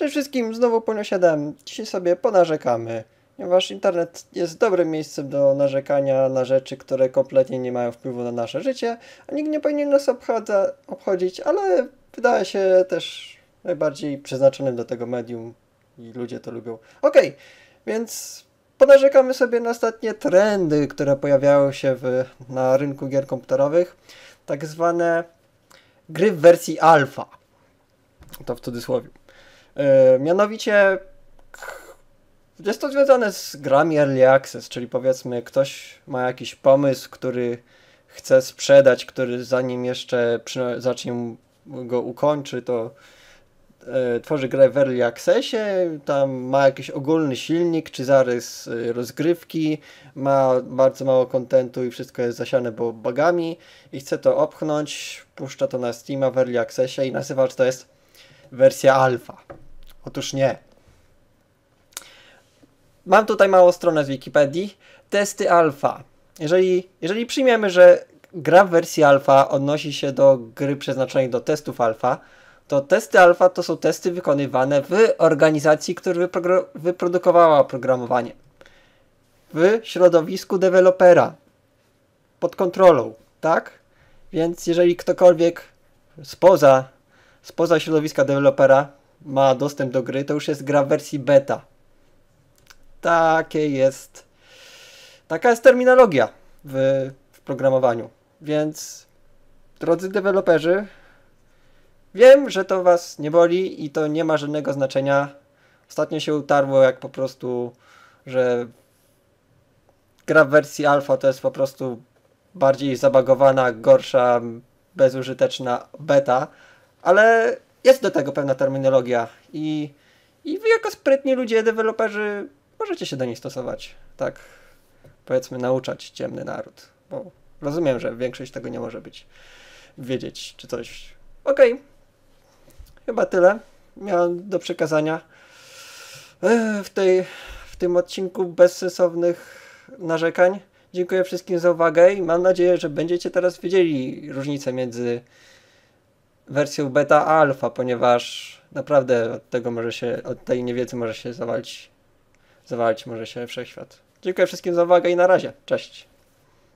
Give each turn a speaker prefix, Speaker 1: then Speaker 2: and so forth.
Speaker 1: Przede wszystkim, znowu Ponio 7. Dzisiaj sobie ponarzekamy, ponieważ internet jest dobrym miejscem do narzekania na rzeczy, które kompletnie nie mają wpływu na nasze życie, a nikt nie powinien nas obchodza, obchodzić, ale wydaje się też najbardziej przeznaczonym do tego medium i ludzie to lubią. Okej, okay, więc ponarzekamy sobie na ostatnie trendy, które pojawiały się w, na rynku gier komputerowych, tak zwane gry w wersji alfa. To w cudzysłowie. E, mianowicie jest to związane z grami Early Access, czyli powiedzmy ktoś ma jakiś pomysł, który chce sprzedać, który zanim jeszcze zacznie go ukończy, to e, tworzy grę w Early Accessie, tam ma jakiś ogólny silnik czy zarys e, rozgrywki, ma bardzo mało kontentu i wszystko jest zasiane bugami i chce to opchnąć, puszcza to na Steama w Early Accessie i nazywa, to jest wersja alfa. Otóż nie. Mam tutaj małą stronę z Wikipedii. Testy alfa. Jeżeli, jeżeli przyjmiemy, że gra w wersji alfa odnosi się do gry przeznaczonej do testów alfa, to testy alfa to są testy wykonywane w organizacji, która wyprodukowała oprogramowanie. W środowisku dewelopera. Pod kontrolą, tak? Więc jeżeli ktokolwiek spoza spoza środowiska dewelopera ma dostęp do gry, to już jest gra w wersji beta. Takie jest. Taka jest terminologia w, w programowaniu. Więc drodzy deweloperzy, wiem, że to was nie boli i to nie ma żadnego znaczenia. Ostatnio się utarło jak po prostu, że gra w wersji alfa to jest po prostu bardziej zabagowana, gorsza, bezużyteczna beta ale jest do tego pewna terminologia i, i wy jako sprytni ludzie, deweloperzy, możecie się do niej stosować, tak powiedzmy nauczać ciemny naród, bo rozumiem, że większość tego nie może być, wiedzieć czy coś. Okej, okay. chyba tyle miałem do przekazania w, tej, w tym odcinku bezsensownych narzekań. Dziękuję wszystkim za uwagę i mam nadzieję, że będziecie teraz wiedzieli różnicę między wersją beta alfa, ponieważ naprawdę od tego może się, od tej niewiedzy może się zawalić, zawalić może się wszechświat. Dziękuję wszystkim za uwagę i na razie. Cześć.